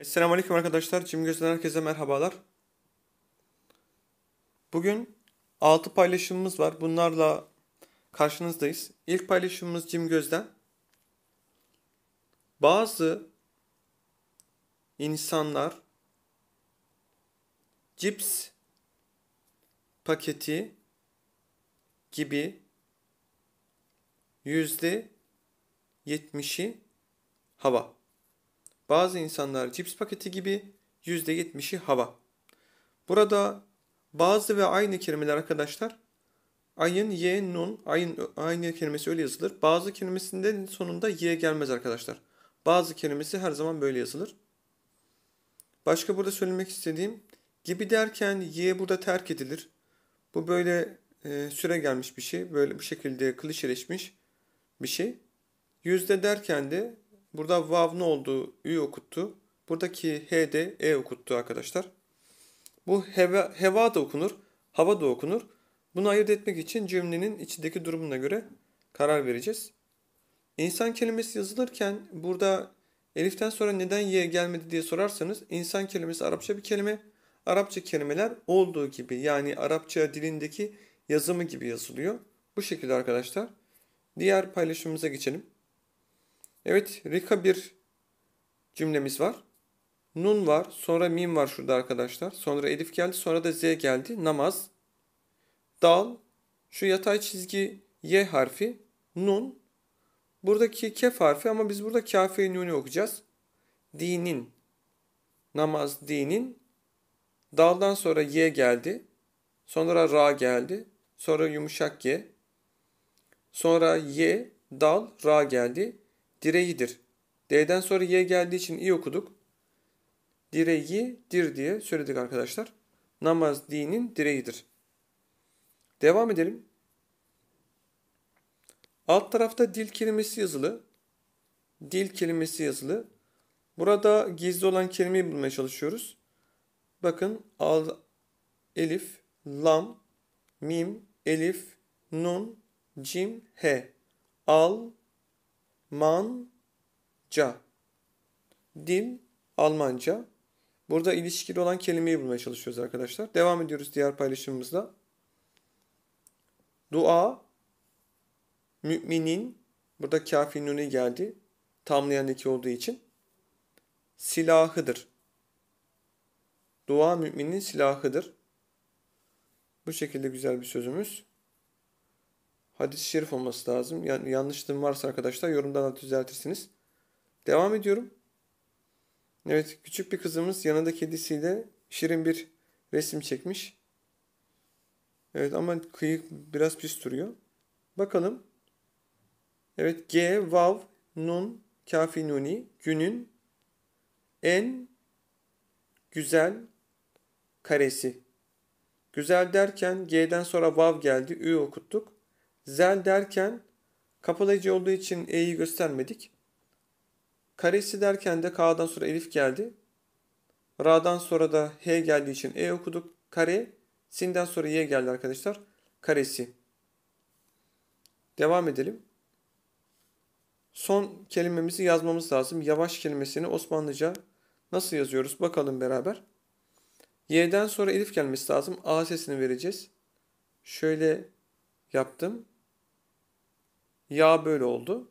Esselamu Aleyküm arkadaşlar. Cim Gözden herkese merhabalar. Bugün 6 paylaşımımız var. Bunlarla karşınızdayız. İlk paylaşımımız Cim Gözden. Bazı insanlar cips paketi gibi yüzde yetmişi hava. Bazı insanlar cips paketi gibi %70'i hava. Burada bazı ve aynı kelimeler arkadaşlar. Ayın, ye, nun, ayın, aynı kelimesi öyle yazılır. Bazı kelimesinde sonunda ye gelmez arkadaşlar. Bazı kelimesi her zaman böyle yazılır. Başka burada söylemek istediğim gibi derken ye burada terk edilir. Bu böyle e, süre gelmiş bir şey. Böyle bu şekilde klişeleşmiş bir şey. Yüzde derken de Burada vav ne oldu? Ü okuttu. Buradaki h de e okuttu arkadaşlar. Bu heva, heva da okunur. Hava da okunur. Bunu ayırt etmek için cümlenin içindeki durumuna göre karar vereceğiz. İnsan kelimesi yazılırken burada eliften sonra neden y gelmedi diye sorarsanız insan kelimesi Arapça bir kelime. Arapça kelimeler olduğu gibi yani Arapça dilindeki yazımı gibi yazılıyor. Bu şekilde arkadaşlar. Diğer paylaşımımıza geçelim. Evet rika bir cümlemiz var. Nun var. Sonra mim var şurada arkadaşlar. Sonra elif geldi. Sonra da z geldi. Namaz. Dal. Şu yatay çizgi y harfi. Nun. Buradaki kef harfi ama biz burada kafe nuni okuyacağız. Dinin. Namaz dinin. Daldan sonra y geldi. Sonra ra geldi. Sonra yumuşak y. Sonra y, dal, ra geldi direğidir. D'den sonra Y geldiği için i okuduk. Direği dir diye söyledik arkadaşlar. Namaz dinin direğidir. Devam edelim. Alt tarafta dil kelimesi yazılı. Dil kelimesi yazılı. Burada gizli olan kelimeyi bulmaya çalışıyoruz. Bakın al, elif, lam, mim, elif, nun, cim, he. Al, Manca. Dil Almanca. Burada ilişkili olan kelimeyi bulmaya çalışıyoruz arkadaşlar. Devam ediyoruz diğer paylaşımımızda. Dua müminin burada kafi nuni geldi. Tamlayan iki olduğu için silahıdır. Dua müminin silahıdır. Bu şekilde güzel bir sözümüz hadis-i şerif olması lazım. Yani yanlışlığım varsa arkadaşlar yorumdan da düzeltirsiniz. Devam ediyorum. Evet küçük bir kızımız yanında kedisiyle şirin bir resim çekmiş. Evet ama kıyık biraz pis duruyor. Bakalım. Evet G, Vav, Nun, Kafi Nuni, günün en güzel karesi. Güzel derken G'den sonra Vav geldi, Ü okuttuk zel derken kapalayıcı olduğu için e'yi göstermedik. Karesi derken de k'dan sonra elif geldi. Ra'dan sonra da h geldiği için e okuduk. Kare, sin'den sonra y geldi arkadaşlar. Karesi. Devam edelim. Son kelimemizi yazmamız lazım. Yavaş kelimesini Osmanlıca nasıl yazıyoruz bakalım beraber. Y'den sonra elif gelmesi lazım. A sesini vereceğiz. Şöyle yaptım. Ya böyle oldu.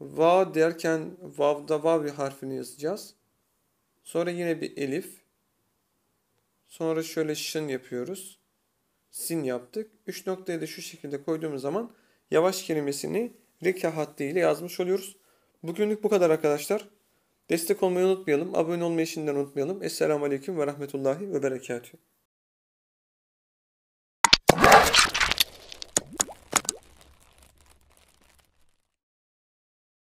Va derken vavda vav harfini yazacağız. Sonra yine bir elif. Sonra şöyle şın yapıyoruz. Sin yaptık. Üç noktayı da şu şekilde koyduğumuz zaman yavaş kelimesini reka hattı ile yazmış oluyoruz. Bugünlük bu kadar arkadaşlar. Destek olmayı unutmayalım. Abone olmayı şimdiden unutmayalım. Esselamu Aleyküm ve Rahmetullahi ve Berekatühü.